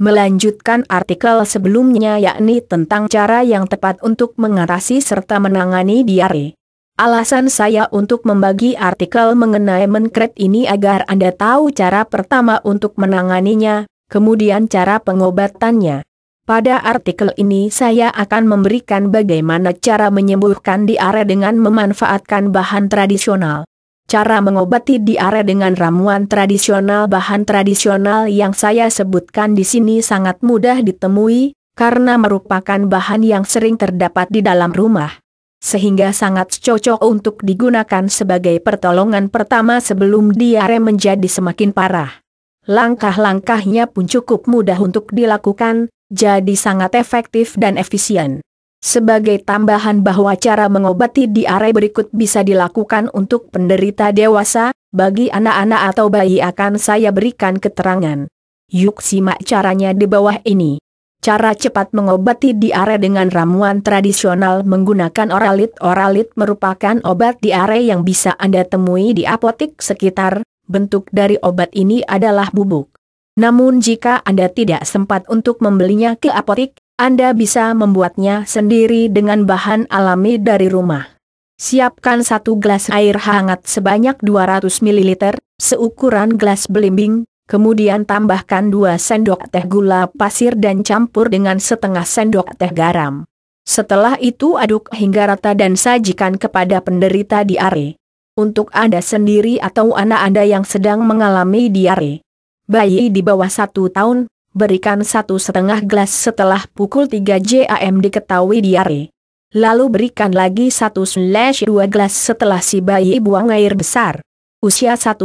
melanjutkan artikel sebelumnya yakni tentang cara yang tepat untuk mengatasi serta menangani diare. Alasan saya untuk membagi artikel mengenai menkret ini agar Anda tahu cara pertama untuk menanganinya, kemudian cara pengobatannya. Pada artikel ini saya akan memberikan bagaimana cara menyembuhkan diare dengan memanfaatkan bahan tradisional. Cara mengobati diare dengan ramuan tradisional bahan tradisional yang saya sebutkan di sini sangat mudah ditemui, karena merupakan bahan yang sering terdapat di dalam rumah. Sehingga sangat cocok untuk digunakan sebagai pertolongan pertama sebelum diare menjadi semakin parah. Langkah-langkahnya pun cukup mudah untuk dilakukan, jadi sangat efektif dan efisien. Sebagai tambahan bahwa cara mengobati diare berikut bisa dilakukan untuk penderita dewasa, bagi anak-anak atau bayi akan saya berikan keterangan. Yuk simak caranya di bawah ini. Cara cepat mengobati diare dengan ramuan tradisional menggunakan oralit. Oralit merupakan obat diare yang bisa Anda temui di apotik sekitar. Bentuk dari obat ini adalah bubuk. Namun jika Anda tidak sempat untuk membelinya ke apotek, anda bisa membuatnya sendiri dengan bahan alami dari rumah. Siapkan satu gelas air hangat sebanyak 200 ml, seukuran gelas belimbing, kemudian tambahkan 2 sendok teh gula pasir dan campur dengan setengah sendok teh garam. Setelah itu aduk hingga rata dan sajikan kepada penderita diare. Untuk Anda sendiri atau anak Anda yang sedang mengalami diare. Bayi di bawah satu tahun, berikan satu setengah gelas setelah pukul 3 JAM diketahui diare. Lalu berikan lagi satu slash dua gelas setelah si bayi buang air besar. Usia 1-4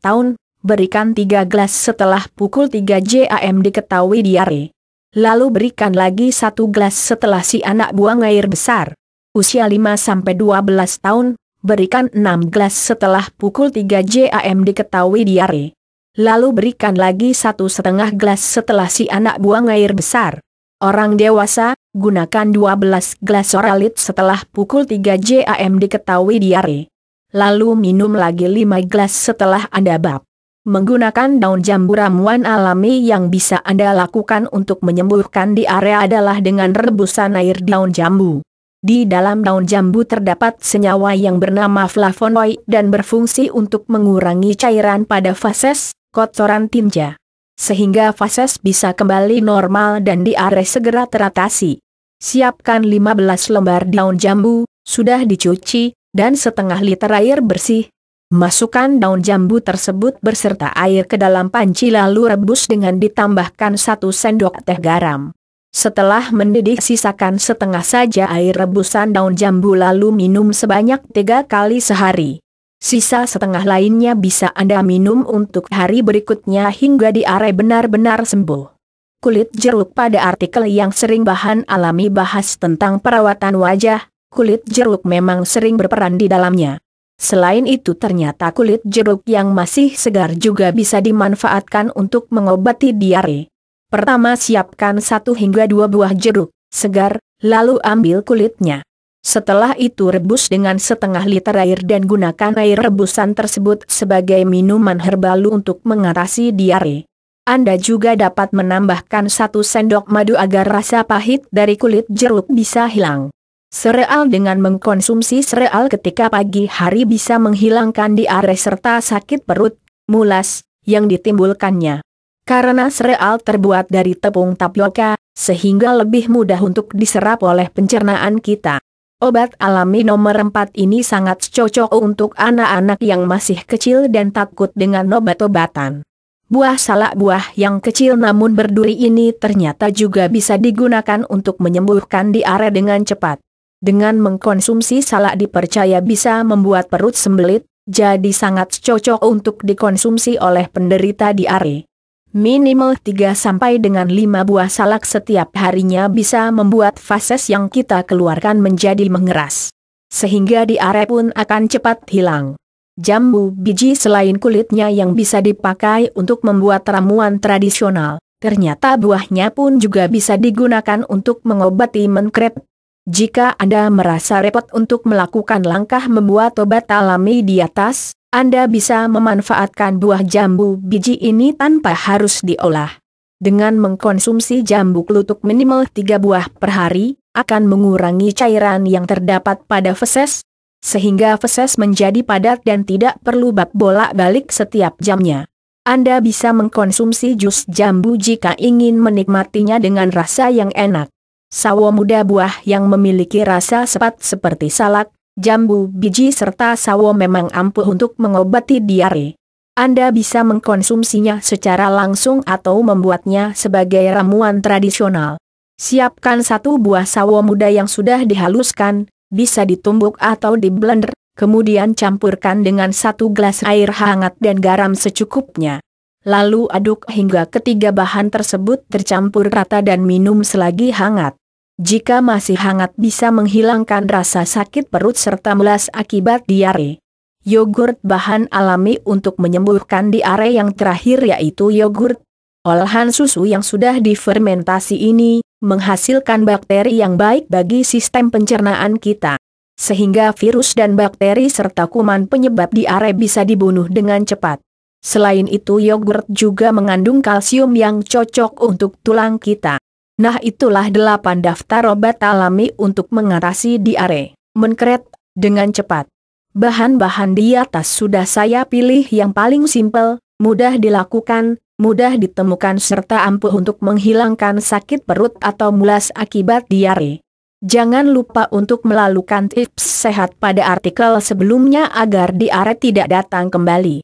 tahun, berikan 3 gelas setelah pukul 3 JAM diketahui diare. Lalu berikan lagi satu gelas setelah si anak buang air besar. Usia 5-12 tahun, berikan 6 gelas setelah pukul 3 JAM diketahui diare lalu berikan lagi satu setengah gelas setelah si anak buang air besar. Orang dewasa, gunakan 12 gelas oralit setelah pukul 3 JAM diketahui diare. Lalu minum lagi 5 gelas setelah Anda bab. Menggunakan daun jambu ramuan alami yang bisa Anda lakukan untuk menyembuhkan diare adalah dengan rebusan air daun jambu. Di dalam daun jambu terdapat senyawa yang bernama flavonoid dan berfungsi untuk mengurangi cairan pada fases, kotoran tinja. Sehingga fases bisa kembali normal dan diare segera teratasi. Siapkan 15 lembar daun jambu, sudah dicuci, dan setengah liter air bersih. Masukkan daun jambu tersebut berserta air ke dalam panci lalu rebus dengan ditambahkan satu sendok teh garam. Setelah mendidih sisakan setengah saja air rebusan daun jambu lalu minum sebanyak tiga kali sehari. Sisa setengah lainnya bisa Anda minum untuk hari berikutnya hingga diare benar-benar sembuh. Kulit jeruk pada artikel yang sering bahan alami bahas tentang perawatan wajah, kulit jeruk memang sering berperan di dalamnya. Selain itu ternyata kulit jeruk yang masih segar juga bisa dimanfaatkan untuk mengobati diare. Pertama siapkan satu hingga dua buah jeruk segar, lalu ambil kulitnya. Setelah itu rebus dengan setengah liter air dan gunakan air rebusan tersebut sebagai minuman herbal untuk mengatasi diare. Anda juga dapat menambahkan satu sendok madu agar rasa pahit dari kulit jeruk bisa hilang. Sereal dengan mengkonsumsi sereal ketika pagi hari bisa menghilangkan diare serta sakit perut, mulas, yang ditimbulkannya. Karena sereal terbuat dari tepung tapioka, sehingga lebih mudah untuk diserap oleh pencernaan kita. Obat alami nomor 4 ini sangat cocok untuk anak-anak yang masih kecil dan takut dengan obat-obatan. Buah salak buah yang kecil namun berduri ini ternyata juga bisa digunakan untuk menyembuhkan diare dengan cepat. Dengan mengkonsumsi salak dipercaya bisa membuat perut sembelit, jadi sangat cocok untuk dikonsumsi oleh penderita diare. Minimal 3 sampai dengan 5 buah salak setiap harinya bisa membuat fases yang kita keluarkan menjadi mengeras. Sehingga diare pun akan cepat hilang. Jambu biji selain kulitnya yang bisa dipakai untuk membuat ramuan tradisional, ternyata buahnya pun juga bisa digunakan untuk mengobati menkret. Jika Anda merasa repot untuk melakukan langkah membuat obat alami di atas, anda bisa memanfaatkan buah jambu biji ini tanpa harus diolah. Dengan mengkonsumsi jambu kelutuk minimal 3 buah per hari, akan mengurangi cairan yang terdapat pada feses, sehingga feses menjadi padat dan tidak perlu bab bolak-balik setiap jamnya. Anda bisa mengkonsumsi jus jambu jika ingin menikmatinya dengan rasa yang enak. Sawo muda buah yang memiliki rasa sepat seperti salak, jambu biji serta sawo memang ampuh untuk mengobati diare. Anda bisa mengkonsumsinya secara langsung atau membuatnya sebagai ramuan tradisional. Siapkan satu buah sawo muda yang sudah dihaluskan, bisa ditumbuk atau di blender. kemudian campurkan dengan satu gelas air hangat dan garam secukupnya. Lalu aduk hingga ketiga bahan tersebut tercampur rata dan minum selagi hangat. Jika masih hangat bisa menghilangkan rasa sakit perut serta melas akibat diare. Yogurt bahan alami untuk menyembuhkan diare yang terakhir yaitu yogurt. Olahan susu yang sudah difermentasi ini, menghasilkan bakteri yang baik bagi sistem pencernaan kita. Sehingga virus dan bakteri serta kuman penyebab diare bisa dibunuh dengan cepat. Selain itu yogurt juga mengandung kalsium yang cocok untuk tulang kita. Nah itulah delapan daftar obat alami untuk mengatasi diare, menkret, dengan cepat. Bahan-bahan di atas sudah saya pilih yang paling simpel, mudah dilakukan, mudah ditemukan serta ampuh untuk menghilangkan sakit perut atau mulas akibat diare. Jangan lupa untuk melalukan tips sehat pada artikel sebelumnya agar diare tidak datang kembali.